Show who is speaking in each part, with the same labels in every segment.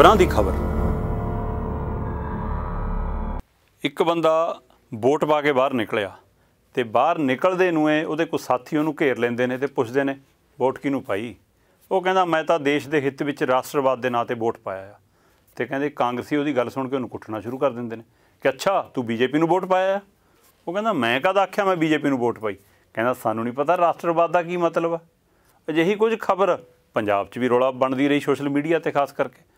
Speaker 1: ਖਬਰਾਂ ਦੀ ਖਬਰ ਇੱਕ ਬੰਦਾ ਵੋਟ ਪਾ ਕੇ ਬਾਹਰ ਨਿਕਲਿਆ ਤੇ ਬਾਹਰ ਨਿਕਲਦੇ ਨੂੰ ਇਹ ਉਹਦੇ ਕੋਈ ਸਾਥੀ ਉਹਨੂੰ ਘੇਰ ਲੈਂਦੇ ਨੇ ਤੇ ਪੁੱਛਦੇ ਨੇ ਵੋਟ ਕਿਹਨੂੰ ਪਾਈ ਉਹ ਕਹਿੰਦਾ ਮੈਂ ਤਾਂ ਦੇਸ਼ ਦੇ ਹਿੱਤ ਵਿੱਚ ਰਾਸ਼ਟਰਵਾਦ ਦੇ ਨਾਂ ਤੇ ਵੋਟ ਪਾਇਆ ਆ ਤੇ ਕਹਿੰਦੇ ਕਾਂਗਰਸੀ ਉਹਦੀ ਗੱਲ ਸੁਣ ਕੇ ਉਹਨੂੰ ਕੁੱਟਣਾ ਸ਼ੁਰੂ ਕਰ ਦਿੰਦੇ ਨੇ ਕਿ ਅੱਛਾ ਤੂੰ ਬੀਜੇਪੀ ਨੂੰ ਵੋਟ ਪਾਇਆ ਆ ਉਹ ਕਹਿੰਦਾ ਮੈਂ ਕਦ ਆਖਿਆ ਮੈਂ ਬੀਜੇਪੀ ਨੂੰ ਵੋਟ ਪਾਈ ਕਹਿੰਦਾ ਸਾਨੂੰ ਨਹੀਂ ਪਤਾ ਰਾਸ਼ਟਰਵਾਦ ਦਾ ਕੀ ਮਤਲਬ ਆ ਅਜਿਹੀ ਕੁਝ ਖਬਰ ਪੰਜਾਬ 'ਚ ਵੀ ਰੋਲਾ ਬਣਦੀ ਰਹੀ ਸੋਸ਼ਲ ਮੀਡੀਆ ਤੇ ਖਾਸ ਕਰਕੇ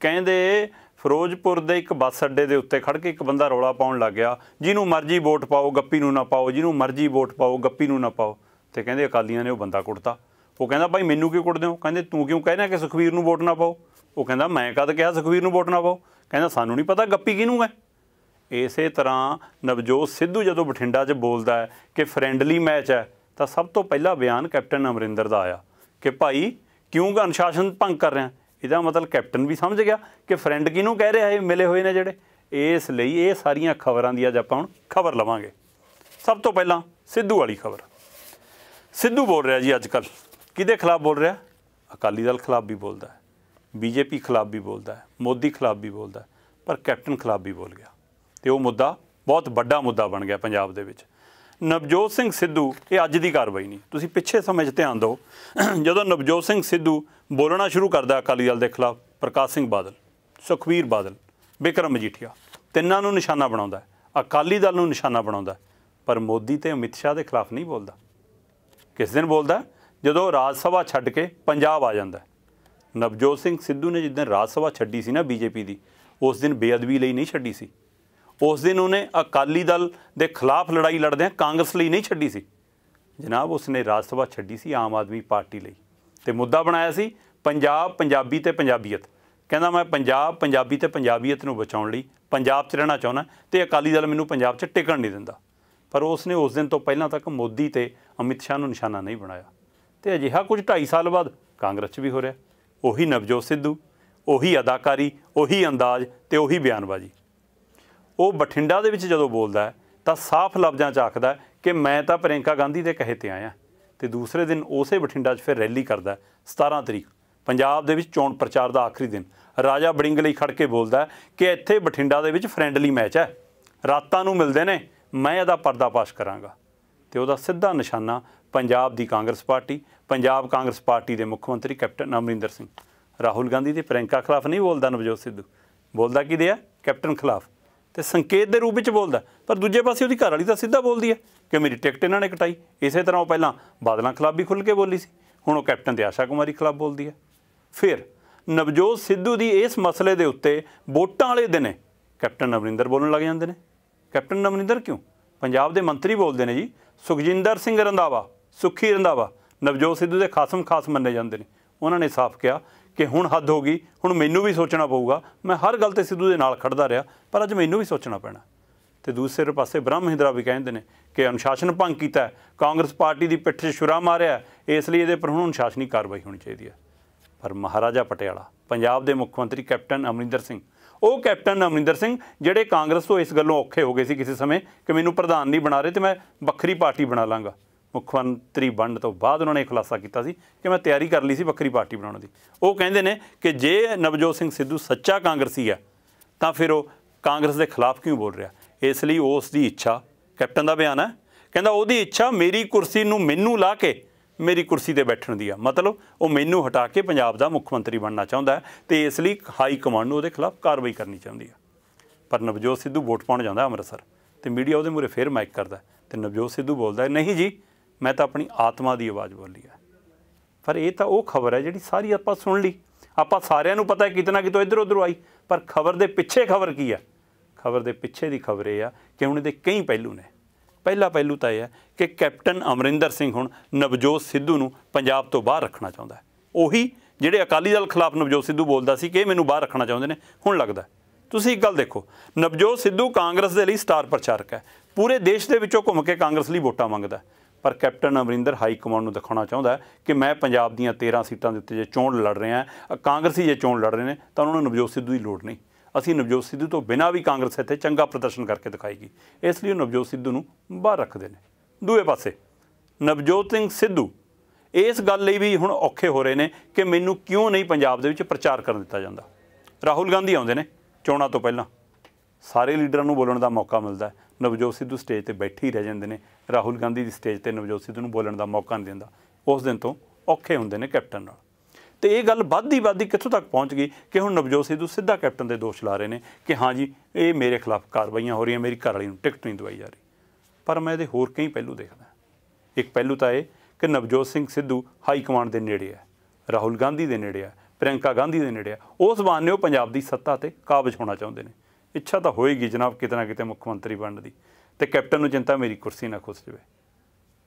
Speaker 1: ਕਹਿੰਦੇ ਫਿਰੋਜ਼ਪੁਰ ਦੇ ਇੱਕ ਬੱਸ ਅੱਡੇ ਦੇ ਉੱਤੇ ਖੜ ਕੇ ਇੱਕ ਬੰਦਾ ਰੋਲਾ ਪਾਉਣ ਲੱਗ ਗਿਆ ਜਿਹਨੂੰ ਮਰਜ਼ੀ ਵੋਟ ਪਾਓ ਗੱਪੀ ਨੂੰ ਨਾ ਪਾਓ ਜਿਹਨੂੰ ਮਰਜ਼ੀ ਵੋਟ ਪਾਓ ਗੱਪੀ ਨੂੰ ਨਾ ਪਾਓ ਤੇ ਕਹਿੰਦੇ ਅਕਾਲੀਆਂ ਨੇ ਉਹ ਬੰਦਾ ਕੁੱਟਤਾ ਉਹ ਕਹਿੰਦਾ ਭਾਈ ਮੈਨੂੰ ਕਿਉਂ ਕੁੱਟਦੇ ਹੋ ਕਹਿੰਦੇ ਤੂੰ ਕਿਉਂ ਕਹਿਣਾ ਕਿ ਸੁਖਵੀਰ ਨੂੰ ਵੋਟ ਨਾ ਪਾਓ ਉਹ ਕਹਿੰਦਾ ਮੈਂ ਕਦ ਕਿਹਾ ਸੁਖਵੀਰ ਨੂੰ ਵੋਟ ਨਾ ਪਾਓ ਕਹਿੰਦਾ ਸਾਨੂੰ ਨਹੀਂ ਪਤਾ ਗੱਪੀ ਕਿਹਨੂੰ ਹੈ ਇਸੇ ਤਰ੍ਹਾਂ ਨਵਜੋਤ ਸਿੱਧੂ ਜਦੋਂ ਬਠਿੰਡਾ 'ਚ ਬੋਲਦਾ ਹੈ ਕਿ ਫ੍ਰੈਂਡਲੀ ਮੈਚ ਹੈ ਤਾਂ ਸਭ ਤੋਂ ਪਹਿਲਾ ਬਿਆਨ ਕੈਪਟਨ ਅਮਰਿੰਦਰ ਦਾ ਆਇਆ ਕਿ ਭਾਈ ਕਿਉਂ ਅਨੁਸ਼ਾਸਨ ਭੰਗ ਕਰ ਰਿਹਾ ਇਹਦਾ ਮਤਲਬ ਕੈਪਟਨ ਵੀ ਸਮਝ ਗਿਆ ਕਿ ਫਰੈਂਡ ਕਿਹਨੂੰ ਕਹਿ ਰਿਹਾ ਇਹ ਮਿਲੇ ਹੋਏ ਨੇ ਜਿਹੜੇ ਇਸ ਲਈ ਇਹ ਸਾਰੀਆਂ ਖਬਰਾਂ ਦੀ ਅੱਜ ਆਪਾਂ ਹੁਣ ਖਬਰ ਲਵਾਂਗੇ ਸਭ ਤੋਂ ਪਹਿਲਾਂ ਸਿੱਧੂ ਵਾਲੀ ਖਬਰ ਸਿੱਧੂ ਬੋਲ ਰਿਹਾ ਜੀ ਅੱਜ ਕੱਲ ਕਿਹਦੇ ਖਿਲਾਫ ਬੋਲ ਰਿਹਾ ਅਕਾਲੀ ਦਲ ਖਿਲਾਫ ਵੀ ਬੋਲਦਾ ਹੈ ਬੀਜੇਪੀ ਖਿਲਾਫ ਵੀ ਬੋਲਦਾ ਹੈ ਮੋਦੀ ਖਿਲਾਫ ਵੀ ਬੋਲਦਾ ਹੈ ਪਰ ਕੈਪਟਨ ਖਿਲਾਫ ਵੀ ਬੋਲ ਗਿਆ ਤੇ ਉਹ ਮੁੱਦਾ ਬਹੁਤ ਵੱਡਾ ਮੁੱਦਾ ਬਣ ਗਿਆ ਪੰਜਾਬ ਦੇ ਵਿੱਚ ਨਵਜੋਤ ਸਿੰਘ ਸਿੱਧੂ ਇਹ ਅੱਜ ਦੀ ਕਾਰਵਾਈ ਨਹੀਂ ਤੁਸੀਂ ਪਿੱਛੇ ਸਮੇਂ 'ਚ ਧਿਆਨ ਦਿਓ ਜਦੋਂ ਨਵਜੋਤ ਸਿੰਘ ਸਿੱਧੂ ਬੋਲਣਾ ਸ਼ੁਰੂ ਕਰਦਾ ਅਕਾਲੀ ਦਲ ਦੇ ਖਿਲਾਫ ਪ੍ਰਕਾਸ਼ ਸਿੰਘ ਬਾਦਲ ਸੁਖਵੀਰ ਬਾਦਲ ਬਿਕਰਮ ਮਜੀਠੀਆ ਤਿੰਨਾਂ ਨੂੰ ਨਿਸ਼ਾਨਾ ਬਣਾਉਂਦਾ ਅਕਾਲੀ ਦਲ ਨੂੰ ਨਿਸ਼ਾਨਾ ਬਣਾਉਂਦਾ ਪਰ ਮੋਦੀ ਤੇ ਅਮਿਤ ਸ਼ਾਹ ਦੇ ਖਿਲਾਫ ਨਹੀਂ ਬੋਲਦਾ ਕਿਸ ਦਿਨ ਬੋਲਦਾ ਜਦੋਂ ਰਾਜ ਸਭਾ ਛੱਡ ਕੇ ਪੰਜਾਬ ਆ ਜਾਂਦਾ ਨਵਜੋਤ ਸਿੰਘ ਸਿੱਧੂ ਨੇ ਜਿੱਦਨ ਰਾਜ ਸਭਾ ਛੱਡੀ ਸੀ ਨਾ ਬੀਜੇਪੀ ਦੀ ਉਸ ਦਿਨ ਬੇਅਦਬੀ ਲਈ ਨਹੀਂ ਛੱਡੀ ਸੀ ਉਸ ਦਿਨ ਉਹਨੇ ਅਕਾਲੀ ਦਲ ਦੇ ਖਿਲਾਫ ਲੜਾਈ ਲੜਦੇ ਆ ਕਾਂਗਰਸ ਲਈ ਨਹੀਂ ਛੱਡੀ ਸੀ ਜਨਾਬ ਉਸਨੇ ਰਾਜ ਸਭਾ ਛੱਡੀ ਸੀ ਆਮ ਆਦਮੀ ਪਾਰਟੀ ਲਈ ਤੇ ਮੁੱਦਾ ਬਣਾਇਆ ਸੀ ਪੰਜਾਬ ਪੰਜਾਬੀ ਤੇ ਪੰਜਾਬੀਅਤ ਕਹਿੰਦਾ ਮੈਂ ਪੰਜਾਬ ਪੰਜਾਬੀ ਤੇ ਪੰਜਾਬੀਅਤ ਨੂੰ ਬਚਾਉਣ ਲਈ ਪੰਜਾਬ 'ਚ ਰਹਿਣਾ ਚਾਹੁੰਦਾ ਤੇ ਅਕਾਲੀ ਦਲ ਮੈਨੂੰ ਪੰਜਾਬ 'ਚ ਟਿਕਣ ਨਹੀਂ ਦਿੰਦਾ ਪਰ ਉਸਨੇ ਉਸ ਦਿਨ ਤੋਂ ਪਹਿਲਾਂ ਤੱਕ ਮੋਦੀ ਤੇ ਅਮਿਤ ਸ਼ਾਹ ਨੂੰ ਨਿਸ਼ਾਨਾ ਨਹੀਂ ਬਣਾਇਆ ਤੇ ਅਜਿਹਾ ਕੁਝ 2.5 ਸਾਲ ਬਾਅਦ ਕਾਂਗਰਸ 'ਚ ਵੀ ਹੋ ਰਿਹਾ ਉਹੀ ਨਵਜੋਤ ਸਿੱਧੂ ਉਹੀ ਅਦਾਕਾਰੀ ਉਹੀ ਅੰਦਾਜ਼ ਤੇ ਉਹੀ ਬਿਆਨਬਾਜ਼ੀ ਉਹ ਬਠਿੰਡਾ ਦੇ ਵਿੱਚ ਜਦੋਂ ਬੋਲਦਾ ਹੈ ਤਾਂ ਸਾਫ਼ ਲਫ਼ਜ਼ਾਂ 'ਚ ਆਖਦਾ ਕਿ ਮੈਂ ਤਾਂ ਪ੍ਰਿੰਕਾ ਗਾਂਧੀ ਦੇ ਕਹੇ ਤੇ ਆਇਆ ਤੇ ਦੂਸਰੇ ਦਿਨ ਉਸੇ ਬਠਿੰਡਾ 'ਚ ਫਿਰ ਰੈਲੀ ਕਰਦਾ 17 ਤਰੀਕ ਪੰਜਾਬ ਦੇ ਵਿੱਚ ਚੋਣ ਪ੍ਰਚਾਰ ਦਾ ਆਖਰੀ ਦਿਨ ਰਾਜਾ ਬੜਿੰਗ ਲਈ ਖੜ ਕੇ ਬੋਲਦਾ ਕਿ ਇੱਥੇ ਬਠਿੰਡਾ ਦੇ ਵਿੱਚ ਫ੍ਰੈਂਡਲੀ ਮੈਚ ਹੈ ਰਾਤਾਂ ਨੂੰ ਮਿਲਦੇ ਨੇ ਮੈਂ ਇਹਦਾ ਪਰਦਾਫਾਸ਼ ਕਰਾਂਗਾ ਤੇ ਉਹਦਾ ਸਿੱਧਾ ਨਿਸ਼ਾਨਾ ਪੰਜਾਬ ਦੀ ਕਾਂਗਰਸ ਪਾਰਟੀ ਪੰਜਾਬ ਕਾਂਗਰਸ ਪਾਰਟੀ ਦੇ ਮੁੱਖ ਮੰਤਰੀ ਕੈਪਟਨ ਅਮਰਿੰਦਰ ਸਿੰਘ ਰਾਹੁਲ ਗਾਂਧੀ ਦੇ ਪ੍ਰਿੰਕਾ ਖਿਲਾਫ ਨਹੀਂ ਬੋਲਦਾ ਨਵਜੋਤ ਸਿੱਧੂ ਬੋਲਦਾ ਦੇ ਆ ਕੈਪਟਨ ਖਿਲਾਫ ਤੇ ਸੰਕੇਤ ਦੇ ਰੂਪ ਵਿੱਚ ਬੋਲਦਾ ਪਰ ਦੂਜੇ ਪਾਸੇ ਉਹਦੀ ਘਰ ਵਾਲੀ ਤਾਂ ਸਿੱਧਾ ਬੋਲਦੀ ਹੈ ਕਿ ਮੇਰੀ ਟਿਕਟ ਇਹਨਾਂ ਨੇ ਕਟਾਈ ਇਸੇ ਤਰ੍ਹਾਂ ਉਹ ਪਹਿਲਾਂ ਬਾਦਲਾਂ ਖਿਲਾਫ ਵੀ ਖੁੱਲ ਕੇ ਬੋਲੀ ਸੀ ਹੁਣ ਉਹ ਕੈਪਟਨ ਤੇ ਆਸ਼ਾ ਕੁਮਾਰੀ ਖਿਲਾਫ ਬੋਲਦੀ ਹੈ ਫਿਰ ਨਵਜੋਤ ਸਿੱਧੂ ਦੀ ਇਸ ਮਸਲੇ ਦੇ ਉੱਤੇ ਵੋਟਾਂ ਵਾਲੇ ਦਿਨੇ ਕੈਪਟਨ ਨਵਰਿੰਦਰ ਬੋਲਣ ਲੱਗ ਜਾਂਦੇ ਨੇ ਕੈਪਟਨ ਨਵਰਿੰਦਰ ਕਿਉਂ ਪੰਜਾਬ ਦੇ ਮੰਤਰੀ ਬੋਲਦੇ ਨੇ ਜੀ ਸੁਖਜਿੰਦਰ ਸਿੰਘ ਰੰਦਾਵਾ ਸੁਖੀ ਰੰਦਾਵਾ ਨਵਜੋਤ ਸਿੱਧੂ ਦੇ ਖਾਸਮ ਖਾਸ ਮੰਨੇ ਜਾਂਦੇ ਨੇ ਉਹਨਾਂ ਨੇ ਸਾਫ਼ ਕਿਹਾ ਕਿ ਹੁਣ ਹੱਦ ਹੋ ਗਈ ਹੁਣ ਮੈਨੂੰ ਵੀ ਸੋਚਣਾ ਪਊਗਾ ਮੈਂ ਹਰ ਗੱਲ ਤੇ ਸਿੱਧੂ ਦੇ ਨਾਲ ਖੜਦਾ ਰਿਹਾ ਪਰ ਅੱਜ ਮੈਨੂੰ ਵੀ ਸੋਚਣਾ ਪੈਣਾ ਤੇ ਦੂਸਰੇ ਪਾਸੇ ਬ੍ਰਹਮ ਹਿੰਦਰਾ ਵੀ ਕਹਿੰਦੇ ਨੇ ਕਿ ਅਨੁਸ਼ਾਸਨ ਭੰਗ ਕੀਤਾ ਕਾਂਗਰਸ ਪਾਰਟੀ ਦੀ ਪਿੱਠ 'ਚ ਛੁਰਾ ਮਾਰਿਆ ਇਸ ਲਈ ਇਹਦੇ ਪਰ ਹੁਣ ਅਨੁਸ਼ਾਸਨੀ ਕਾਰਵਾਈ ਹੋਣੀ ਚਾਹੀਦੀ ਹੈ ਪਰ ਮਹਾਰਾਜਾ ਪਟਿਆਲਾ ਪੰਜਾਬ ਦੇ ਮੁੱਖ ਮੰਤਰੀ ਕੈਪਟਨ ਅਮਰਿੰਦਰ ਸਿੰਘ ਉਹ ਕੈਪਟਨ ਅਮਰਿੰਦਰ ਸਿੰਘ ਜਿਹੜੇ ਕਾਂਗਰਸ ਤੋਂ ਇਸ ਗੱਲੋਂ ਔਖੇ ਹੋ ਗਏ ਸੀ ਕਿਸੇ ਸਮੇਂ ਕਿ ਮੈਨੂੰ ਪ੍ਰਧਾਨ ਨਹੀਂ ਬਣਾ ਰਹੇ ਤੇ ਮੈਂ ਵੱਖਰੀ ਪਾਰਟੀ ਬਣਾ ਲਾਂਗਾ ਮੁੱਖ ਮੰਤਰੀ ਬਣਨ ਤੋਂ ਬਾਅਦ ਉਹਨਾਂ ਨੇ ਇਹ ਖੁਲਾਸਾ ਕੀਤਾ ਸੀ ਕਿ ਮੈਂ ਤਿਆਰੀ ਕਰ ਲਈ ਸੀ ਵੱਖਰੀ ਪਾਰਟੀ ਬਣਾਉਣ ਦੀ ਉਹ ਕਹਿੰਦੇ ਨੇ ਕਿ ਜੇ ਨਵਜੋਤ ਸਿੰਘ ਸਿੱਧੂ ਸੱਚਾ ਕਾਂਗਰਸੀ ਆ ਤਾਂ ਫਿਰ ਉਹ ਕਾਂਗਰਸ ਦੇ ਖਿਲਾਫ ਕਿਉਂ ਬੋਲ ਰਿਹਾ ਇਸ ਲਈ ਉਸ ਦੀ ਇੱਛਾ ਕੈਪਟਨ ਦਾ ਬਿਆਨ ਹੈ ਕਹਿੰਦਾ ਉਹਦੀ ਇੱਛਾ ਮੇਰੀ ਕੁਰਸੀ ਨੂੰ ਮੈਨੂੰ ਲਾ ਕੇ ਮੇਰੀ ਕੁਰਸੀ ਤੇ ਬੈਠਣ ਦੀ ਆ ਮਤਲਬ ਉਹ ਮੈਨੂੰ ਹਟਾ ਕੇ ਪੰਜਾਬ ਦਾ ਮੁੱਖ ਮੰਤਰੀ ਬਣਨਾ ਚਾਹੁੰਦਾ ਤੇ ਇਸ ਲਈ ਹਾਈ ਕਮਾਂਡ ਨੂੰ ਉਹਦੇ ਖਿਲਾਫ ਕਾਰਵਾਈ ਕਰਨੀ ਚਾਹੁੰਦੀ ਆ ਪਰ ਨਵਜੋਤ ਸਿੱਧੂ ਵੋਟ ਪਾਉਣ ਜਾਂਦਾ ਅੰਮ੍ਰਿਤਸਰ ਤੇ ਮੀਡੀਆ ਉਹਦੇ ਮੂਰੇ ਫੇਰ ਮਾਈਕ ਕਰਦਾ ਤੇ ਨਵਜੋਤ ਸਿੱਧੂ ਬੋਲਦਾ ਨਹੀਂ ਜੀ ਮੈਂ ਤਾਂ ਆਪਣੀ ਆਤਮਾ ਦੀ ਆਵਾਜ਼ ਬੋਲੀ ਹੈ ਪਰ ਇਹ ਤਾਂ ਉਹ ਖਬਰ ਹੈ ਜਿਹੜੀ ਸਾਰੀ ਆਪਾਂ ਸੁਣ ਲਈ ਆਪਾਂ ਸਾਰਿਆਂ ਨੂੰ ਪਤਾ ਹੈ ਕਿਤਨਾ ਕਿਤੋਂ ਇੱਧਰ ਉੱਧਰ ਆਈ ਪਰ ਖਬਰ ਦੇ ਪਿੱਛੇ ਖਬਰ ਕੀ ਆ ਖਬਰ ਦੇ ਪਿੱਛੇ ਦੀ ਖਬਰ ਇਹ ਆ ਕਿ ਉਹਨੇ ਦੇ ਕਈ ਪਹਿਲੂ ਨੇ ਪਹਿਲਾ ਪਹਿਲੂ ਤਾਂ ਇਹ ਹੈ ਕਿ ਕੈਪਟਨ ਅਮਰਿੰਦਰ ਸਿੰਘ ਹੁਣ ਨਵਜੋਤ ਸਿੱਧੂ ਨੂੰ ਪੰਜਾਬ ਤੋਂ ਬਾਹਰ ਰੱਖਣਾ ਚਾਹੁੰਦਾ ਹੈ ਉਹੀ ਜਿਹੜੇ ਅਕਾਲੀ ਦਲ ਖਿਲਾਫ ਨਵਜੋਤ ਸਿੱਧੂ ਬੋਲਦਾ ਸੀ ਕਿ ਇਹ ਮੈਨੂੰ ਬਾਹਰ ਰੱਖਣਾ ਚਾਹੁੰਦੇ ਨੇ ਹੁਣ ਲੱਗਦਾ ਤੁਸੀਂ ਇੱਕ ਗੱਲ ਦੇਖੋ ਨਵਜੋਤ ਸਿੱਧੂ ਕਾਂਗਰਸ ਦੇ ਲਈ ਸਟਾਰ ਪ੍ਰਚਾਰਕ ਹੈ ਪੂਰੇ ਦੇਸ਼ ਦੇ ਵਿੱਚੋਂ ਘੁੰਮ ਕੇ ਕਾਂਗਰਸ ਲਈ ਵੋਟਾਂ ਮੰਗਦਾ ਪਰ ਕੈਪਟਨ ਅਮਰਿੰਦਰ ਹਾਈ ਕਮਾਂਡ ਨੂੰ ਦਿਖਾਉਣਾ ਚਾਹੁੰਦਾ ਕਿ ਮੈਂ ਪੰਜਾਬ ਦੀਆਂ 13 ਸੀਟਾਂ ਦੇ ਉੱਤੇ ਜੇ ਚੋਣ ਲੜ ਰਿਹਾ ਕਾਂਗਰਸੀ ਜੇ ਚੋਣ ਲੜ ਰਹੇ ਨੇ ਤਾਂ ਉਹਨਾਂ ਨੂੰ ਨਵਜੋਤ ਸਿੱਧੂ ਦੀ ਲੋੜ ਨਹੀਂ ਅਸੀਂ ਨਵਜੋਤ ਸਿੱਧੂ ਤੋਂ ਬਿਨਾਂ ਵੀ ਕਾਂਗਰਸ ਇੱਥੇ ਚੰਗਾ ਪ੍ਰਦਰਸ਼ਨ ਕਰਕੇ ਦਿਖਾਏਗੀ ਇਸ ਲਈ ਨਵਜੋਤ ਸਿੱਧੂ ਨੂੰ ਬਾਹਰ ਰੱਖਦੇ ਨੇ ਦੂਏ ਪਾਸੇ ਨਵਜੋਤ ਸਿੰਘ ਸਿੱਧੂ ਇਸ ਗੱਲ ਲਈ ਵੀ ਹੁਣ ਔਖੇ ਹੋ ਰਹੇ ਨੇ ਕਿ ਮੈਨੂੰ ਕਿਉਂ ਨਹੀਂ ਪੰਜਾਬ ਦੇ ਵਿੱਚ ਪ੍ਰਚਾਰ ਕਰਨ ਦਿੱਤਾ ਜਾਂਦਾ ਰਾਹੁਲ ਗਾਂਧੀ ਆਉਂਦੇ ਨੇ ਚੋਣਾਂ ਤੋਂ ਪਹਿਲਾਂ ਸਾਰੇ ਲੀਡਰਾਂ ਨੂੰ ਬੋਲਣ ਦਾ ਮੌਕਾ ਮਿਲਦਾ ਹੈ ਨਵਜੋਤ ਸਿੱਧੂ ਸਟੇਜ ਤੇ ਬੈਠੀ ਰਹਿ ਜਾਂਦੇ ਨੇ ਰਾਹੁਲ ਗਾਂਧੀ ਦੀ ਸਟੇਜ ਤੇ ਨਵਜੋਤ ਸਿੱਧੂ ਨੂੰ ਬੋਲਣ ਦਾ ਮੌਕਾ ਨਹੀਂ ਦਿੰਦਾ ਉਸ ਦਿਨ ਤੋਂ ਔਖੇ ਹੁੰਦੇ ਨੇ ਕੈਪਟਨ ਨਾਲ ਤੇ ਇਹ ਗੱਲ ਵੱਧਦੀ ਵੱਧਦੀ ਕਿੱਥੋਂ ਤੱਕ ਪਹੁੰਚ ਗਈ ਕਿ ਹੁਣ ਨਵਜੋਤ ਸਿੱਧੂ ਸਿੱਧਾ ਕੈਪਟਨ ਦੇ ਦੋਸ਼ ਲਾ ਰਹੇ ਨੇ ਕਿ ਹਾਂ ਜੀ ਇਹ ਮੇਰੇ ਖਿਲਾਫ ਕਾਰਵਾਈਆਂ ਹੋ ਰਹੀਆਂ ਮੇਰੀ ਘਰਵਾਲੀ ਨੂੰ ਟਿਕਟ ਨਹੀਂ ਦਵਾਈ ਜਾ ਰਹੀ ਪਰ ਮੈਂ ਇਹਦੇ ਹੋਰ ਕਈ ਪਹਿਲੂ ਦੇਖਦਾ ਇੱਕ ਪਹਿਲੂ ਤਾਂ ਇਹ ਕਿ ਨਵਜੋਤ ਸਿੰਘ ਸਿੱਧੂ ਹਾਈ ਕਮਾਂਡ ਦੇ ਨੇੜੇ ਆ ਰਾਹੁਲ ਗਾਂਧੀ ਦੇ ਨੇੜੇ ਆ ਪ੍ਰਿੰਕਾ ਗਾਂਧੀ ਦੇ ਨੇੜੇ ਆ ਉਸ ਨੇ ਉਹ ਪੰਜਾਬ ਦੀ ਸੱਤਾ ਤੇ ਕਾਬਜ ਹੋਣਾ ਚਾਹੁੰਦੇ ਨੇ ਇੱਛਾ ਤਾਂ ਹੋਏਗੀ ਜਨਾਬ ਕਿਤੇ ਨਾ ਕਿਤੇ ਮੁੱਖ ਮੰਤਰੀ ਬਣਨ ਦੀ ਤੇ ਕੈਪਟਨ ਨੂੰ ਚਿੰਤਾ ਮੇਰੀ ਕੁਰਸੀ ਨਾ ਖੁੱਸ ਜਵੇ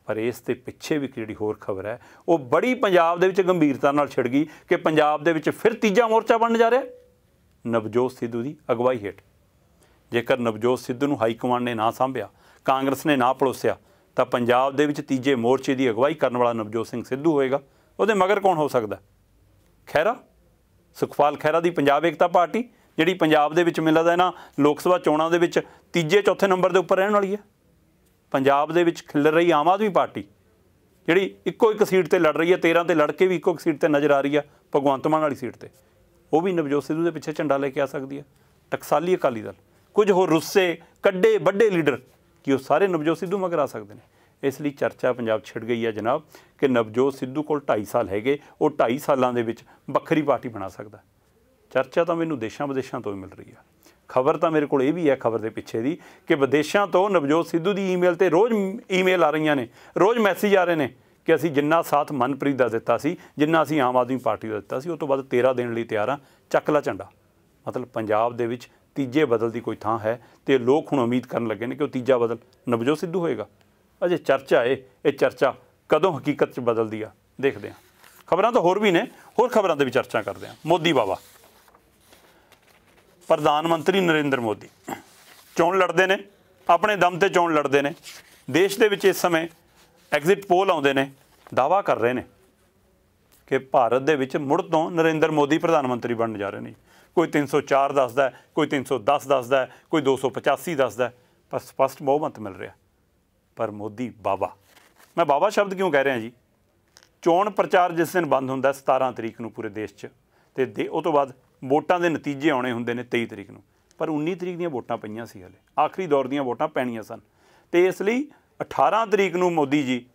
Speaker 1: ਪਰ ਇਸ ਦੇ ਪਿੱਛੇ ਵੀ ਜਿਹੜੀ ਹੋਰ ਖਬਰ ਹੈ ਉਹ ਬੜੀ ਪੰਜਾਬ ਦੇ ਵਿੱਚ ਗੰਭੀਰਤਾ ਨਾਲ ਛਿੜ ਗਈ ਕਿ ਪੰਜਾਬ ਦੇ ਵਿੱਚ ਫਿਰ ਤੀਜਾ ਮੋਰਚਾ ਬਣਨ ਜਾ ਰਿਹਾ ਨਵਜੋਤ ਸਿੱਧੂ ਦੀ ਅਗਵਾਈ ਹੇਠ ਜੇਕਰ ਨਵਜੋਤ ਸਿੱਧੂ ਨੂੰ ਹਾਈ ਕਮਾਂਡ ਨੇ ਨਾ ਸੰਭਿਆ ਕਾਂਗਰਸ ਨੇ ਨਾ ਪਲੋਸਿਆ ਤਾਂ ਪੰਜਾਬ ਦੇ ਵਿੱਚ ਤੀਜੇ ਮੋਰਚੇ ਦੀ ਅਗਵਾਈ ਕਰਨ ਵਾਲਾ ਨਵਜੋਤ ਸਿੰਘ ਸਿੱਧੂ ਹੋਏਗਾ ਉਹਦੇ ਮਗਰ ਕੌਣ ਹੋ ਸਕਦਾ ਖੈਰਾ ਸੁਖਪਾਲ ਖੈਰਾ ਦੀ ਪੰਜਾਬ ਏਕਤਾ ਪਾਰਟੀ ਜਿਹੜੀ ਪੰਜਾਬ ਦੇ ਵਿੱਚ ਮਿਲਦਾ ਹੈ ਨਾ ਲੋਕ ਸਭਾ ਚੋਣਾਂ ਦੇ ਵਿੱਚ ਤੀਜੇ ਚੌਥੇ ਨੰਬਰ ਦੇ ਉੱਪਰ ਰਹਿਣ ਵਾਲੀ ਹੈ ਪੰਜਾਬ ਦੇ ਵਿੱਚ ਖਿਲਰ ਰਹੀ ਆਮ ਆਦਮੀ ਪਾਰਟੀ ਜਿਹੜੀ ਇੱਕੋ ਇੱਕ ਸੀਟ ਤੇ ਲੜ ਰਹੀ ਹੈ 13 ਤੇ ਲੜ ਕੇ ਵੀ ਇੱਕੋ ਇੱਕ ਸੀਟ ਤੇ ਨਜ਼ਰ ਆ ਰਹੀ ਹੈ ਭਗਵੰਤ ਮਾਨ ਵਾਲੀ ਸੀਟ ਤੇ ਉਹ ਵੀ ਨਵਜੋਤ ਸਿੱਧੂ ਦੇ ਪਿੱਛੇ ਝੰਡਾ ਲੈ ਕੇ ਆ ਸਕਦੀ ਹੈ ਟਕਸਾਲੀ ਅਕਾਲੀ ਦਲ ਕੁਝ ਹੋਰ ਰੁੱਸੇ ਕੱਡੇ ਵੱਡੇ ਲੀਡਰ ਕਿ ਉਹ ਸਾਰੇ ਨਵਜੋਤ ਸਿੱਧੂ ਮਗਰ ਆ ਸਕਦੇ ਨੇ ਇਸ ਲਈ ਚਰਚਾ ਪੰਜਾਬ ਛਿੜ ਗਈ ਹੈ ਜਨਾਬ ਕਿ ਨਵਜੋਤ ਸਿੱਧੂ ਕੋਲ 2.5 ਸਾਲ ਹੈਗੇ ਉਹ 2.5 ਸਾਲਾਂ ਦੇ ਵਿੱਚ ਵੱਖਰੀ ਪਾਰਟੀ ਬਣਾ ਸਕਦਾ ਚਰਚਾ ਤਾਂ ਮੈਨੂੰ ਦੇਸ਼ਾਂ ਵਿਦੇਸ਼ਾਂ ਤੋਂ ਵੀ ਮਿਲ ਰਹੀ ਆ ਖਬਰ ਤਾਂ ਮੇਰੇ ਕੋਲ ਇਹ ਵੀ ਹੈ ਖਬਰ ਦੇ ਪਿੱਛੇ ਦੀ ਕਿ ਵਿਦੇਸ਼ਾਂ ਤੋਂ ਨਵਜੋਤ ਸਿੱਧੂ ਦੀ ਈਮੇਲ ਤੇ ਰੋਜ਼ ਈਮੇਲ ਆ ਰਹੀਆਂ ਨੇ ਰੋਜ਼ ਮੈਸੇਜ ਆ ਰਹੇ ਨੇ ਕਿ ਅਸੀਂ ਜਿੰਨਾ ਸਾਥ ਮਨਪ੍ਰੀਤ ਦਾ ਦਿੱਤਾ ਸੀ ਜਿੰਨਾ ਅਸੀਂ ਆਮ ਆਦਮੀ ਪਾਰਟੀ ਦਾ ਦਿੱਤਾ ਸੀ ਉਹ ਤੋਂ ਵੱਧ 13 ਦੇਣ ਲਈ ਤਿਆਰ ਆ ਚੱਕ ਲਾ ਝੰਡਾ ਮਤਲਬ ਪੰਜਾਬ ਦੇ ਵਿੱਚ ਤੀਜੇ ਬਦਲ ਦੀ ਕੋਈ ਥਾਂ ਹੈ ਤੇ ਲੋਕ ਹੁਣ ਉਮੀਦ ਕਰਨ ਲੱਗੇ ਨੇ ਕਿ ਉਹ ਤੀਜਾ ਬਦਲ ਨਵਜੋਤ ਸਿੱਧੂ ਹੋਏਗਾ ਅਜੇ ਚਰਚਾ ਏ ਇਹ ਚਰਚਾ ਕਦੋਂ ਹਕੀਕਤ 'ਚ ਬਦਲਦੀ ਆ ਦੇਖਦੇ ਆ ਖਬਰਾਂ ਤਾਂ ਹੋਰ ਵੀ ਨੇ ਹੋਰ ਖਬਰਾਂ ਤੇ ਵੀ ਚਰਚਾ ਕਰਦੇ ਆ ਮੋਦੀ ਬਾਬਾ ਪ੍ਰਧਾਨ ਮੰਤਰੀ ਨਰਿੰਦਰ ਮੋਦੀ ਚੋਣ ਲੜਦੇ ਨੇ ਆਪਣੇ ਦਮ ਤੇ ਚੋਣ ਲੜਦੇ ਨੇ ਦੇਸ਼ ਦੇ ਵਿੱਚ ਇਸ ਸਮੇਂ ਐਗਜ਼ਿਟ ਪੋਲ ਆਉਂਦੇ ਨੇ ਦਾਵਾ ਕਰ ਰਹੇ ਨੇ ਕਿ ਭਾਰਤ ਦੇ ਵਿੱਚ ਮੁੜ ਤੋਂ ਨਰਿੰਦਰ ਮੋਦੀ ਪ੍ਰਧਾਨ ਮੰਤਰੀ ਬਣਨ ਜਾ ਰਹੇ ਨੇ ਕੋਈ 304 ਦੱਸਦਾ ਕੋਈ 310 ਦੱਸਦਾ ਕੋਈ 285 ਦੱਸਦਾ ਪਰ ਸਪਸ਼ਟ ਬਹੁਮਤ ਮਿਲ ਰਿਹਾ ਪਰ ਮੋਦੀ ਬਾਬਾ ਮੈਂ ਬਾਬਾ ਸ਼ਬਦ ਕਿਉਂ ਕਹਿ ਰਿਹਾ ਜੀ ਚੋਣ ਪ੍ਰਚਾਰ ਜਿਸ ਦਿਨ ਬੰਦ ਹੁੰਦਾ 17 ਤਰੀਕ ਨੂੰ ਪੂਰੇ ਦੇਸ਼ 'ਚ ਤੇ ਉਹ ਤੋਂ ਬਾਅਦ ਵੋਟਾਂ ਦੇ ਨਤੀਜੇ ਆਉਣੇ ਹੁੰਦੇ ਨੇ 23 ਤਰੀਕ ਨੂੰ ਪਰ 19 ਤਰੀਕ ਦੀਆਂ ਵੋਟਾਂ ਪਈਆਂ ਸੀ ਹਲੇ ਆਖਰੀ ਦੌਰ ਦੀਆਂ ਵੋਟਾਂ ਪੈਣੀਆਂ ਸਨ ਤੇ ਇਸ ਲਈ 18 ਤਰੀਕ ਨੂੰ ਮੋਦੀ ਜੀ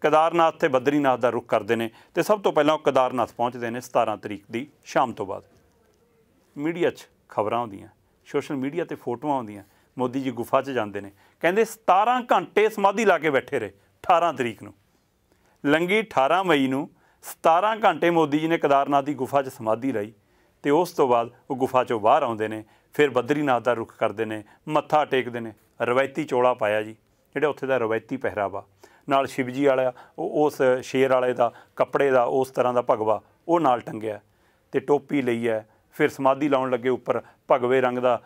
Speaker 1: ਕਦਾਰਨਾਥ ਤੇ ਬਦਰੀਨਾਥ ਦਾ ਰੁਖ ਕਰਦੇ ਨੇ ਤੇ ਸਭ ਤੋਂ ਪਹਿਲਾਂ ਉਹ ਕਦਾਰਨਾਥ ਪਹੁੰਚਦੇ ਨੇ 17 ਤਰੀਕ ਦੀ ਸ਼ਾਮ ਤੋਂ ਬਾਅਦ ਮੀਡੀਆ 'ਚ ਖਬਰਾਂ ਆਉਂਦੀਆਂ ਸੋਸ਼ਲ ਮੀਡੀਆ ਤੇ ਫੋਟੋਆਂ ਆਉਂਦੀਆਂ ਮੋਦੀ ਜੀ ਗੁਫਾ 'ਚ ਜਾਂਦੇ ਨੇ ਕਹਿੰਦੇ 17 ਘੰਟੇ ਸਮਾਧੀ ਲਾ ਕੇ ਬੈਠੇ ਰਹੇ 18 ਤਰੀਕ ਨੂੰ ਲੰਗੀ 18 ਮਈ ਨੂੰ 17 ਘੰਟੇ ਮੋਦੀ ਜੀ ਨੇ ਕਦਾਰਨਾਥ ਦੀ ਗੁਫਾ 'ਚ ਸਮਾਧੀ ਲਈ ਤੇ ਉਸ ਤੋਂ ਬਾਅਦ ਉਹ ਗੁਫਾ ਚੋਂ ਬਾਹਰ ਆਉਂਦੇ ਨੇ ਫਿਰ ਬਦਰੀਨਾਥ ਦਾ ਰੁਖ ਕਰਦੇ ਨੇ ਮੱਥਾ ਟੇਕਦੇ ਨੇ ਰਵਾਇਤੀ ਚੋਲਾ ਪਾਇਆ ਜੀ ਜਿਹੜਾ ਉੱਥੇ ਦਾ ਰਵਾਇਤੀ ਪਹਿਰਾਵਾ ਨਾਲ ਸ਼ਿਵਜੀ ਵਾਲਾ ਉਹ ਉਸ ਸ਼ੇਰ ਵਾਲੇ ਦਾ ਕੱਪੜੇ ਦਾ ਉਸ ਤਰ੍ਹਾਂ ਦਾ ਭਗਵਾ ਉਹ ਨਾਲ ਟੰਗਿਆ ਤੇ ਟੋਪੀ ਲਈ ਹੈ ਫਿਰ ਸਮਾਧੀ ਲਾਉਣ ਲੱਗੇ ਉੱਪਰ ਭਗਵੇ ਰੰਗ ਦਾ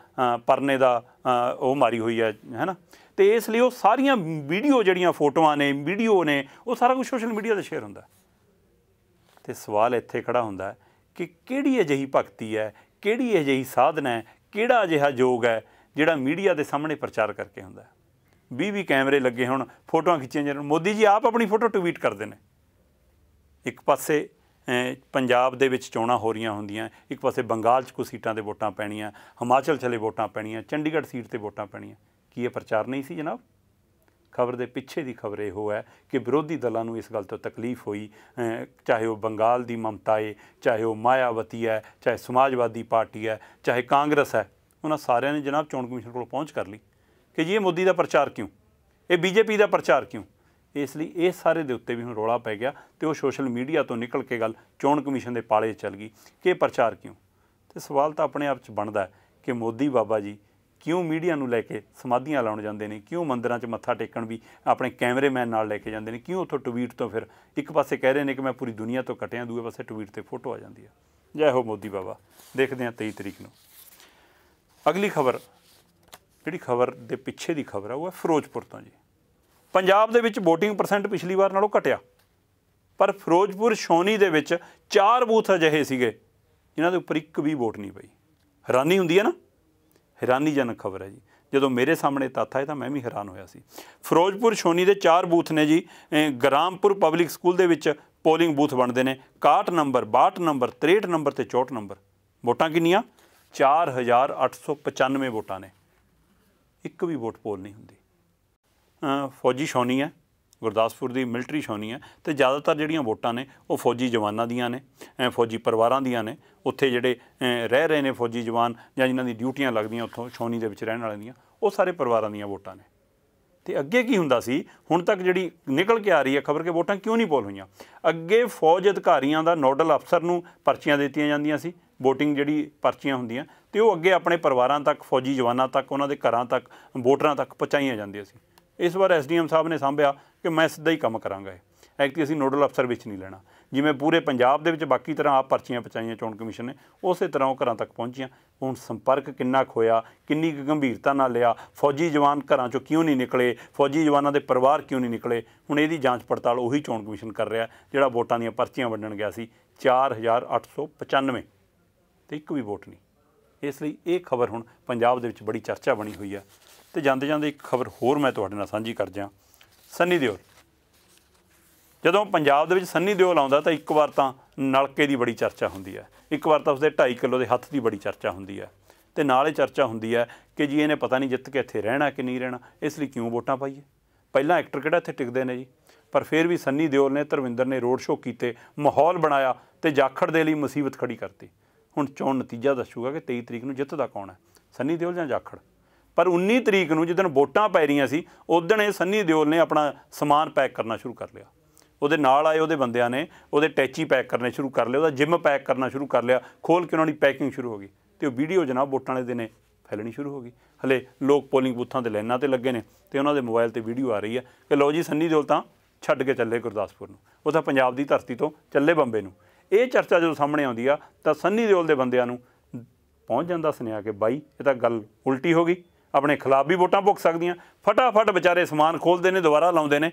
Speaker 1: ਪਰਨੇ ਦਾ ਉਹ ਮਾਰੀ ਹੋਈ ਹੈ ਹੈਨਾ ਤੇ ਇਸ ਲਈ ਉਹ ਸਾਰੀਆਂ ਵੀਡੀਓ ਜਿਹੜੀਆਂ ਫੋਟੋਆਂ ਨੇ ਵੀਡੀਓ ਨੇ ਉਹ ਸਾਰਾ ਕੁਝ ਸੋਸ਼ਲ ਮੀਡੀਆ ਤੇ ਸ਼ੇਅਰ ਹੁੰਦਾ ਤੇ ਸਵਾਲ ਇੱਥੇ ਖੜਾ ਹੁੰਦਾ ਹੈ ਕਿ ਕਿਹੜੀ ਅਜਿਹੀ ਭਗਤੀ ਹੈ ਕਿਹੜੀ ਅਜਿਹੀ ਸਾਧਨਾ ਹੈ ਕਿਹੜਾ ਅਜਿਹਾ ਯੋਗ ਹੈ ਜਿਹੜਾ ਮੀਡੀਆ ਦੇ ਸਾਹਮਣੇ ਪ੍ਰਚਾਰ ਕਰਕੇ ਹੁੰਦਾ ਹੈ 20-20 ਕੈਮਰੇ ਲੱਗੇ ਹੁਣ ਫੋਟੋਆਂ ਖਿੱਚੀਆਂ ਜਾਂਦੀਆਂ ਮੋਦੀ ਜੀ ਆਪ ਆਪਣੀ ਫੋਟੋ ਟਵੀਟ ਕਰਦੇ ਨੇ ਇੱਕ ਪਾਸੇ ਪੰਜਾਬ ਦੇ ਵਿੱਚ ਚੋਣਾਂ ਹੋ ਰਹੀਆਂ ਹੁੰਦੀਆਂ ਇੱਕ ਪਾਸੇ ਬੰਗਾਲ 'ਚ ਕੁ ਸੀਟਾਂ ਦੇ ਵੋਟਾਂ ਪੈਣੀਆਂ ਹਿਮਾਚਲ ਚਲੇ ਵੋਟਾਂ ਪੈਣੀਆਂ ਚੰਡੀਗੜ੍ਹ ਸੀਟ ਤੇ ਵੋਟਾਂ ਪੈਣੀਆਂ ਕੀ ਇਹ ਪ੍ਰਚਾਰ ਨਹੀਂ ਸੀ ਜਨਾਬ ਖਬਰ ਦੇ ਪਿੱਛੇ ਦੀ ਖਬਰ ਇਹ ਹੈ ਕਿ ਵਿਰੋਧੀ ਦਲਾਂ ਨੂੰ ਇਸ ਗੱਲ ਤੋਂ ਤਕਲੀਫ ਹੋਈ ਚਾਹੇ ਉਹ ਬੰਗਾਲ ਦੀ ਮਮਤਾ ਹੈ ਚਾਹੇ ਉਹ ਮਾਇਆਵਤੀ ਹੈ ਚਾਹੇ ਸਮਾਜਵਾਦੀ ਪਾਰਟੀ ਹੈ ਚਾਹੇ ਕਾਂਗਰਸ ਹੈ ਉਹਨਾਂ ਸਾਰਿਆਂ ਨੇ ਜਨਾਬ ਚੋਣ ਕਮਿਸ਼ਨ ਕੋਲ ਪਹੁੰਚ ਕਰ ਲਈ ਕਿ ਜੀ ਇਹ ਮੋਦੀ ਦਾ ਪ੍ਰਚਾਰ ਕਿਉਂ ਇਹ ਬੀਜੇਪੀ ਦਾ ਪ੍ਰਚਾਰ ਕਿਉਂ ਇਸ ਲਈ ਇਹ ਸਾਰੇ ਦੇ ਉੱਤੇ ਵੀ ਹੁਣ ਰੋਲਾ ਪੈ ਗਿਆ ਤੇ ਉਹ ਸੋਸ਼ਲ ਮੀਡੀਆ ਤੋਂ ਨਿਕਲ ਕੇ ਗੱਲ ਚੋਣ ਕਮਿਸ਼ਨ ਦੇ ਪਾਲੇ ਚੱਲ ਗਈ ਕਿ ਪ੍ਰਚਾਰ ਕਿਉਂ ਤੇ ਸਵਾਲ ਤਾਂ ਆਪਣੇ ਆਪ 'ਚ ਬਣਦਾ ਕਿ ਮੋਦੀ ਬਾਬਾ ਜੀ ਕਿਉਂ ਮੀਡੀਆ ਨੂੰ ਲੈ ਕੇ ਸਮਾਧੀਆਂ ਲਾਉਣ ਜਾਂਦੇ ਨੇ ਕਿਉਂ ਮੰਦਰਾਂ 'ਚ ਮੱਥਾ ਟੇਕਣ ਵੀ ਆਪਣੇ ਕੈਮਰੇਮੈਨ ਨਾਲ ਲੈ ਕੇ ਜਾਂਦੇ ਨੇ ਕਿਉਂ ਉੱਥੋਂ ਟਵੀਟ ਤੋਂ ਫਿਰ ਇੱਕ ਪਾਸੇ ਕਹਿ ਰਹੇ ਨੇ ਕਿ ਮੈਂ ਪੂਰੀ ਦੁਨੀਆ ਤੋਂ ਕਟਿਆ ਦੂਏ ਪਾਸੇ ਟਵੀਟ ਤੇ ਫੋਟੋ ਆ ਜਾਂਦੀ ਹੈ ਜੈ ਹੋ ਮੋਦੀ ਬਾਬਾ ਦੇਖਦੇ ਹਾਂ 23 ਤਰੀਕ ਨੂੰ ਅਗਲੀ ਖਬਰ ਜਿਹੜੀ ਖਬਰ ਦੇ ਪਿੱਛੇ ਦੀ ਖਬਰ ਆ ਉਹ ਹੈ ਫਿਰੋਜ਼ਪੁਰ ਤੋਂ ਜੀ ਪੰਜਾਬ ਦੇ ਵਿੱਚ VOTING ਪਰਸੈਂਟ ਪਿਛਲੀ ਵਾਰ ਨਾਲੋਂ ਘਟਿਆ ਪਰ ਫਿਰੋਜ਼ਪੁਰ ਸ਼ੌਨੀ ਦੇ ਵਿੱਚ ਚਾਰ ਬੂਥ ਅਜਿਹੇ ਸੀਗੇ ਜਿਨ੍ਹਾਂ ਦੇ ਉੱਪਰ ਇੱਕ ਵੀ ਵੋਟ ਨਹੀਂ ਪਈ ਹੈਰਾਨੀ ਹੁੰਦੀ ਹੈ ਨਾ ਹੈਰਾਨੀਜਨਕ ਖਬਰ ਹੈ ਜੀ ਜਦੋਂ ਮੇਰੇ ਸਾਹਮਣੇ ਤੱਥ ਆਇਆ ਤਾਂ ਮੈਂ ਵੀ ਹੈਰਾਨ ਹੋਇਆ ਸੀ ਫਿਰੋਜ਼ਪੁਰ ਸ਼ੋਨੀ ਦੇ ਚਾਰ ਬੂਥ ਨੇ ਜੀ ਗ੍ਰਾਮਪੁਰ ਪਬਲਿਕ ਸਕੂਲ ਦੇ ਵਿੱਚ ਪੋਲਿੰਗ ਬੂਥ ਬਣਦੇ ਨੇ 61 ਨੰਬਰ 62 ਨੰਬਰ 63 ਨੰਬਰ ਤੇ 64 ਨੰਬਰ ਵੋਟਾਂ ਕਿੰਨੀਆਂ 4895 ਵੋਟਾਂ ਨੇ ਇੱਕ ਵੀ ਵੋਟ ਪੋਲ ਨਹੀਂ ਹੁੰਦੀ ਫੌਜੀ ਛੋਨੀ ਹੈ ਗੁਰਦਾਸਪੁਰ ਦੀ ਮਿਲਟਰੀ ਛਾਉਣੀ ਹੈ ਤੇ ਜ਼ਿਆਦਾਤਰ ਜਿਹੜੀਆਂ ਵੋਟਾਂ ਨੇ ਉਹ ਫੌਜੀ ਜਵਾਨਾਂ ਦੀਆਂ ਨੇ ਫੌਜੀ ਪਰਿਵਾਰਾਂ ਦੀਆਂ ਨੇ ਉੱਥੇ ਜਿਹੜੇ ਰਹਿ ਰਹੇ ਨੇ ਫੌਜੀ ਜਵਾਨ ਜਾਂ ਜਿਨ੍ਹਾਂ ਦੀ ਡਿਊਟੀਆਂ ਲੱਗਦੀਆਂ ਉੱਥੋਂ ਛਾਉਣੀ ਦੇ ਵਿੱਚ ਰਹਿਣ ਵਾਲਿਆਂ ਦੀਆਂ ਉਹ ਸਾਰੇ ਪਰਿਵਾਰਾਂ ਦੀਆਂ ਵੋਟਾਂ ਨੇ ਤੇ ਅੱਗੇ ਕੀ ਹੁੰਦਾ ਸੀ ਹੁਣ ਤੱਕ ਜਿਹੜੀ ਨਿਕਲ ਕੇ ਆ ਰਹੀ ਹੈ ਖਬਰ ਕਿ ਵੋਟਾਂ ਕਿਉਂ ਨਹੀਂ ਪੋਲ ਹੋਈਆਂ ਅੱਗੇ ਫੌਜ ਅਧਿਕਾਰੀਆਂ ਦਾ ਨੋਡਲ ਅਫਸਰ ਨੂੰ ਪਰਚੀਆਂ ਦਿੱਤੀਆਂ ਜਾਂਦੀਆਂ ਸੀ VOTING ਜਿਹੜੀ ਪਰਚੀਆਂ ਹੁੰਦੀਆਂ ਤੇ ਉਹ ਅੱਗੇ ਆਪਣੇ ਪਰਿਵਾਰਾਂ ਤੱਕ ਫੌਜੀ ਜਵਾਨਾਂ ਤੱਕ ਉਹਨਾਂ ਦੇ ਘਰਾਂ ਤੱਕ ਵੋਟਰਾਂ ਤੱਕ ਪਹੁੰਚਾਈਆਂ ਜਾਂਦੀਆਂ ਸੀ ਇਸ ਵਾਰ ਐਸਡੀਐਮ ਸਾਹਿਬ ਨੇ ਸਾਂਭਿਆ ਕਿ ਮੈਂ ਸਿੱਧਾ ਹੀ ਕੰਮ ਕਰਾਂਗਾ ਐਕਟੀ ਅਸੀਂ ਨੋਡਲ ਅਫਸਰ ਵਿੱਚ ਨਹੀਂ ਲੈਣਾ ਜਿਵੇਂ ਪੂਰੇ ਪੰਜਾਬ ਦੇ ਵਿੱਚ ਬਾਕੀ ਤਰ੍ਹਾਂ ਆਪ ਪਰਚੀਆਂ ਪਚਾਈਆਂ ਚੋਣ ਕਮਿਸ਼ਨ ਨੇ ਉਸੇ ਤਰ੍ਹਾਂ ਉਹ ਘਰਾਂ ਤੱਕ ਪਹੁੰਚੀਆਂ ਹੁਣ ਸੰਪਰਕ ਕਿੰਨਾ ਖੋਇਆ ਕਿੰਨੀ ਗੰਭੀਰਤਾ ਨਾਲ ਲਿਆ ਫੌਜੀ ਜਵਾਨ ਘਰਾਂ ਚੋਂ ਕਿਉਂ ਨਹੀਂ ਨਿਕਲੇ ਫੌਜੀ ਜਵਾਨਾਂ ਦੇ ਪਰਿਵਾਰ ਕਿਉਂ ਨਹੀਂ ਨਿਕਲੇ ਹੁਣ ਇਹਦੀ ਜਾਂਚ ਪੜਤਾਲ ਉਹੀ ਚੋਣ ਕਮਿਸ਼ਨ ਕਰ ਰਿਹਾ ਜਿਹੜਾ ਵੋਟਾਂ ਦੀਆਂ ਪਰਚੀਆਂ ਵੰਡਣ ਗਿਆ ਸੀ 4895 ਤੇ ਇੱਕ ਵੀ ਵੋਟ ਨਹੀਂ ਇਸ ਲਈ ਇਹ ਖਬਰ ਹੁਣ ਪੰਜਾਬ ਦੇ ਵਿੱਚ ਬੜੀ ਚਰਚਾ ਬਣੀ ਹੋਈ ਹੈ ਤੇ ਜਾਂਦੇ ਜਾਂਦੇ ਇੱਕ ਖਬਰ ਹੋਰ ਮੈਂ ਤੁਹਾਡੇ ਨਾਲ ਸਾਂਝੀ ਕਰ ਜਾਂ ਸੰਨੀ ਦਿਓਲ ਜਦੋਂ ਪੰਜਾਬ ਦੇ ਵਿੱਚ ਸੰਨੀ ਦਿਓਲ ਆਉਂਦਾ ਤਾਂ ਇੱਕ ਵਾਰ ਤਾਂ ਨਲਕੇ ਦੀ ਬੜੀ ਚਰਚਾ ਹੁੰਦੀ ਹੈ ਇੱਕ ਵਾਰ ਤਾਂ ਉਸਦੇ 2.5 ਕਿਲੋ ਦੇ ਹੱਥ ਦੀ ਬੜੀ ਚਰਚਾ ਹੁੰਦੀ ਹੈ ਤੇ ਨਾਲ ਚਰਚਾ ਹੁੰਦੀ ਹੈ ਕਿ ਜੀ ਇਹਨੇ ਪਤਾ ਨਹੀਂ ਜਿੱਤ ਕੇ ਇੱਥੇ ਰਹਿਣਾ ਕਿ ਨਹੀਂ ਰਹਿਣਾ ਇਸ ਲਈ ਕਿਉਂ ਵੋਟਾਂ ਪਾਈਏ ਪਹਿਲਾਂ ਐਕਟਰ ਕਿਹੜਾ ਇੱਥੇ ਟਿਕਦੇ ਨੇ ਜੀ ਪਰ ਫਿਰ ਵੀ ਸੰਨੀ ਦਿਓਲ ਨੇ ਧਰਮਿੰਦਰ ਨੇ ਰੋਡ ਸ਼ੋਅ ਕੀਤੇ ਮਾਹੌਲ ਬਣਾਇਆ ਤੇ ਜਾਖੜ ਦੇ ਲਈ ਮੁਸੀਬਤ ਖੜੀ ਕਰਤੀ ਹੁਣ ਚੋਣ ਨਤੀਜਾ ਦੱਸੂਗਾ ਕਿ 23 ਤਰੀਕ ਨੂੰ ਜਿੱਤਦਾ ਕੌਣ ਹੈ ਸੰਨੀ ਦਿਓਲ ਜਾਂ ਜਾਖੜ ਪਰ 19 ਤਰੀਕ ਨੂੰ ਦਿਨ ਵੋਟਾਂ ਪੈ ਰਹੀਆਂ ਸੀ ਉਦੋਂ ਇਹ ਸੰਨੀ ਦਿਓਲ ਨੇ ਆਪਣਾ ਸਮਾਨ ਪੈਕ ਕਰਨਾ ਸ਼ੁਰੂ ਕਰ ਲਿਆ ਉਹਦੇ ਨਾਲ ਆਏ ਉਹਦੇ ਬੰਦਿਆਂ ਨੇ ਉਹਦੇ ਟੈਚੀ ਪੈਕ ਕਰਨੇ ਸ਼ੁਰੂ ਕਰ ਲਿਆ ਉਹਦਾ ਜਿਮ ਪੈਕ ਕਰਨਾ ਸ਼ੁਰੂ ਕਰ ਲਿਆ ਖੋਲ ਕੇ ਉਹਨਾਂ ਦੀ ਪੈਕਿੰਗ ਸ਼ੁਰੂ ਹੋ ਗਈ ਤੇ ਉਹ ਵੀਡੀਓ ਜਨਾਬ ਵੋਟਾਂ ਵਾਲੇ ਦਿਨੇ ਫੈਲਣੀ ਸ਼ੁਰੂ ਹੋ ਗਈ ਹਲੇ ਲੋਕ ਪੋਲਿੰਗ ਬੂਥਾਂ ਦੇ ਲਾਈਨਾਂ ਤੇ ਲੱਗੇ ਨੇ ਤੇ ਉਹਨਾਂ ਦੇ ਮੋਬਾਈਲ ਤੇ ਵੀਡੀਓ ਆ ਰਹੀ ਹੈ ਕਿ ਲੋ ਜੀ ਸੰਨੀ ਦਿਓਲ ਤਾਂ ਛੱਡ ਕੇ ਚੱਲੇ ਗੁਰਦਾਸਪੁਰ ਨੂੰ ਉਹ ਤਾਂ ਪੰਜਾਬ ਦੀ ਧਰਤੀ ਤੋਂ ਚੱਲੇ ਬੰਬੇ ਨੂੰ ਇਹ ਚਰਚਾ ਜਦੋਂ ਸਾਹਮਣੇ ਆਉਂਦੀ ਆ ਤਾਂ ਸੰਨੀ ਦਿਓਲ ਦੇ ਬੰਦਿਆਂ ਨੂੰ ਪਹੁੰਚ ਜਾਂਦਾ ਸੁਨੇਹਾ ਕਿ ਬਾਈ ਇਹ ਤਾਂ ਗੱਲ ਉਲਟੀ ਹੋ ਗਈ ਆਪਣੇ ਖਿਲਾਫ ਵੀ ਵੋਟਾਂ ਭੁੱਕ ਸਕਦੀਆਂ ਫਟਾਫਟ ਵਿਚਾਰੇ ਸਮਾਨ ਖੋਲਦੇ ਨੇ ਦੁਬਾਰਾ ਲਾਉਂਦੇ ਨੇ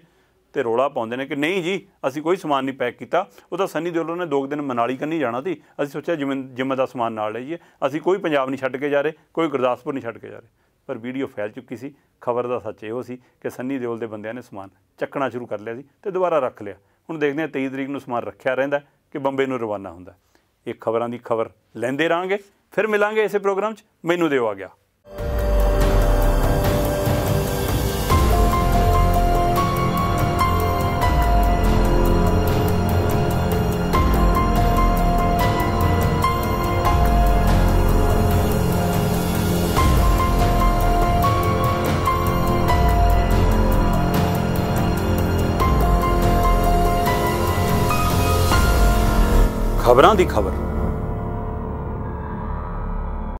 Speaker 1: ਤੇ ਰੋਲਾ ਪਾਉਂਦੇ ਨੇ ਕਿ ਨਹੀਂ ਜੀ ਅਸੀਂ ਕੋਈ ਸਮਾਨ ਨਹੀਂ ਪੈਕ ਕੀਤਾ ਉਹ ਤਾਂ ਸੰਨੀ ਦਿਓਲ ਨੇ ਦੋ ਦਿਨ ਮਨਾਲੀ ਕੰਨੀ ਜਾਣਾ ਸੀ ਅਸੀਂ ਸੋਚਿਆ ਜਿਵੇਂ ਜਿੰਮ ਦਾ ਸਮਾਨ ਨਾਲ ਲਈਏ ਅਸੀਂ ਕੋਈ ਪੰਜਾਬ ਨਹੀਂ ਛੱਡ ਕੇ ਜਾ ਰਹੇ ਕੋਈ ਗੁਰਦਾਸਪੁਰ ਨਹੀਂ ਛੱਡ ਕੇ ਜਾ ਰਹੇ ਪਰ ਵੀਡੀਓ ਫੈਲ ਚੁੱਕੀ ਸੀ ਖਬਰ ਦਾ ਸੱਚ ਇਹੋ ਸੀ ਕਿ ਸੰਨੀ ਦਿਓਲ ਦੇ ਬੰਦਿਆਂ ਨੇ ਸਮਾਨ ਚੱਕਣਾ ਸ਼ੁਰੂ ਕਰ ਲਿਆ ਸੀ ਤੇ ਦੁਬਾਰਾ ਰੱਖ ਲਿਆ ਹੁਣ ਦੇਖਦੇ ਹਾਂ 23 ਤਰੀਕ ਨੂੰ ਸਮਾਨ ਰੱਖਿਆ ਰਹਿੰਦਾ ਕਿ ਬੰਬੇ ਨੂੰ ਰਵਾਨਾ ਹੁੰਦਾ ਇਹ ਖਬਰਾਂ ਦੀ ਖਬਰ ਲੈਂਦੇ ਰਾਂਗੇ ਫਿਰ ਮਿਲਾਂਗੇ ਇਸੇ ਪ੍ਰੋਗਰਾਮ 'ਚ ਮੈਨੂੰ ਦਿਓ ਆ ਗਿਆ ਖਬਰਾਂ ਦੀ ਖਬਰ